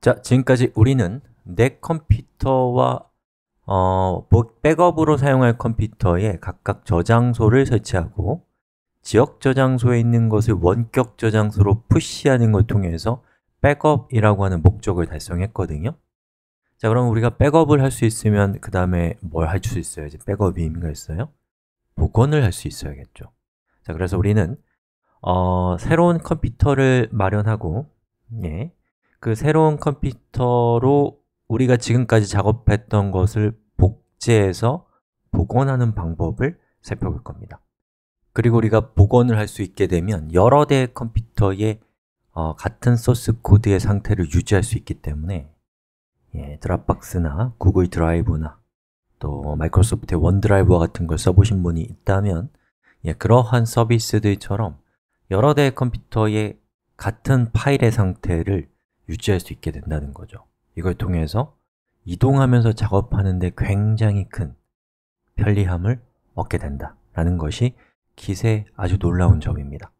자, 지금까지 우리는 내 컴퓨터와 어, 뭐, 백업으로 사용할 컴퓨터에 각각 저장소를 설치하고 지역 저장소에 있는 것을 원격 저장소로 푸시하는 걸 통해서 백업이라고 하는 목적을 달성했거든요 자, 그럼 우리가 백업을 할 수 있으면 그 다음에 뭘 할 수 있어요? 이 백업이 의미가 있어요? 복원을 할 수 있어야겠죠 자, 그래서 우리는 어, 새로운 컴퓨터를 마련하고 예, 그 새로운 컴퓨터로 우리가 지금까지 작업했던 것을 복제해서 복원하는 방법을 살펴볼 겁니다. 그리고 우리가 복원을 할 수 있게 되면 여러 대의 컴퓨터에 어, 같은 소스 코드의 상태를 유지할 수 있기 때문에 예, 드랍박스나 구글 드라이브나 또 마이크로소프트의 원드라이브와 같은 걸 써보신 분이 있다면 예, 그러한 서비스들처럼 여러 대의 컴퓨터에 같은 파일의 상태를 유지할 수 있게 된다는 거죠 이걸 통해서 이동하면서 작업하는 데 굉장히 큰 편리함을 얻게 된다라는 것이 깃의 아주 놀라운 점입니다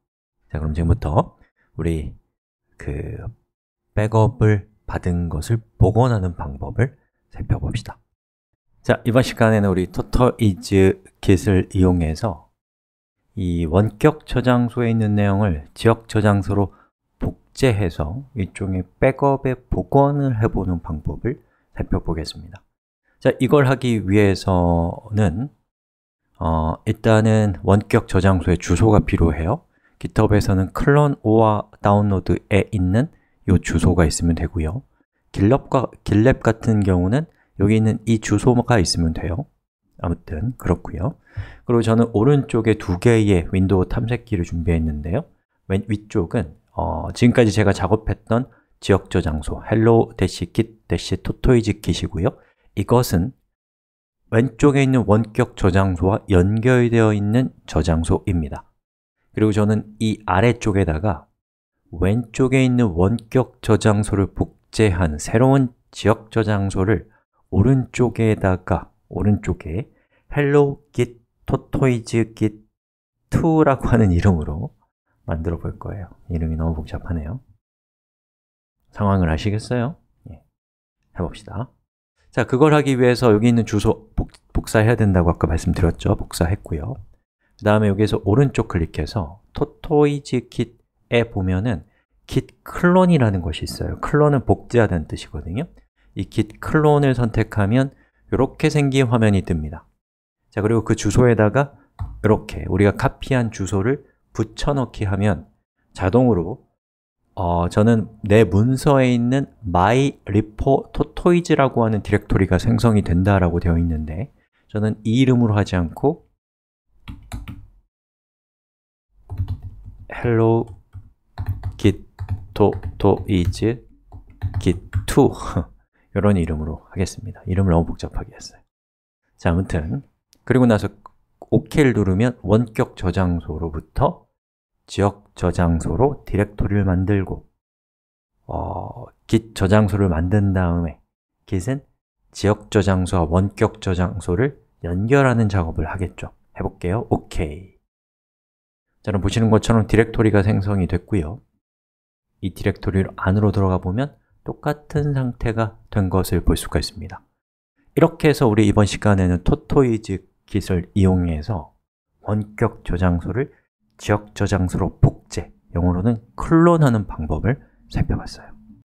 자 그럼 지금부터 우리 그 백업을 받은 것을 복원하는 방법을 살펴봅시다 자, 이번 시간에는 우리 TotalIs 깃을 이용해서 이 원격 저장소에 있는 내용을 지역 저장소로 복제해서 일종의 백업의 복원을 해보는 방법을 살펴보겠습니다 자, 이걸 하기 위해서는 어, 일단은 원격 저장소의 주소가 필요해요 GitHub에서는 클론 오아 다운로드에 있는 이 주소가 있으면 되고요 g 길랩과, GitLab 같은 경우는 여기 있는 이 주소가 있으면 돼요 아무튼 그렇고요 그리고 저는 오른쪽에 두 개의 윈도우 탐색기를 준비했는데요 왼, 위쪽은 어, 지금까지 제가 작업했던 지역 저장소 hello-git-totoisgit이고요 이것은 왼쪽에 있는 원격 저장소와 연결되어 있는 저장소입니다 그리고 저는 이 아래쪽에다가 왼쪽에 있는 원격 저장소를 복제한 새로운 지역 저장소를 오른쪽에다가 오른쪽에 hello git tortoise git 2라고 하는 이름으로 만들어 볼 거예요. 이름이 너무 복잡하네요. 상황을 아시겠어요? 예. 해봅시다. 자, 그걸 하기 위해서 여기 있는 주소 복, 사해야 된다고 아까 말씀드렸죠? 복사했고요. 그 다음에 여기에서 오른쪽 클릭해서 토토이즈 킷에 보면은 git 클론이라는 것이 있어요. 클론은 복제하다는 뜻이거든요. 이 git 클론을 선택하면 이렇게 생긴 화면이 뜹니다. 자, 그리고 그 주소에다가 이렇게 우리가 카피한 주소를 붙여넣기 하면 자동으로 어, 저는 내 문서에 있는 my repo tortoise라고 하는 디렉토리가 생성이 된다라고 되어 있는데 저는 이 이름으로 하지 않고 hello git tortoise git2 이런 이름으로 하겠습니다. 이름을 너무 복잡하게 했어요. 자, 아무튼 그리고 나서 OK를 누르면 원격 저장소로부터 지역 저장소로 디렉토리를 만들고 어, git 저장소를 만든 다음에 git은 지역 저장소와 원격 저장소를 연결하는 작업을 하겠죠 해볼게요, 오케이 자, 그럼 보시는 것처럼 디렉토리가 생성이 됐고요 이 디렉토리 안으로 들어가 보면 똑같은 상태가 된 것을 볼 수가 있습니다 이렇게 해서 우리 이번 시간에는 토토이즈 깃을 이용해서 원격 저장소를 지역 저장소로 복제, 영어로는 클론하는 방법을 살펴봤어요.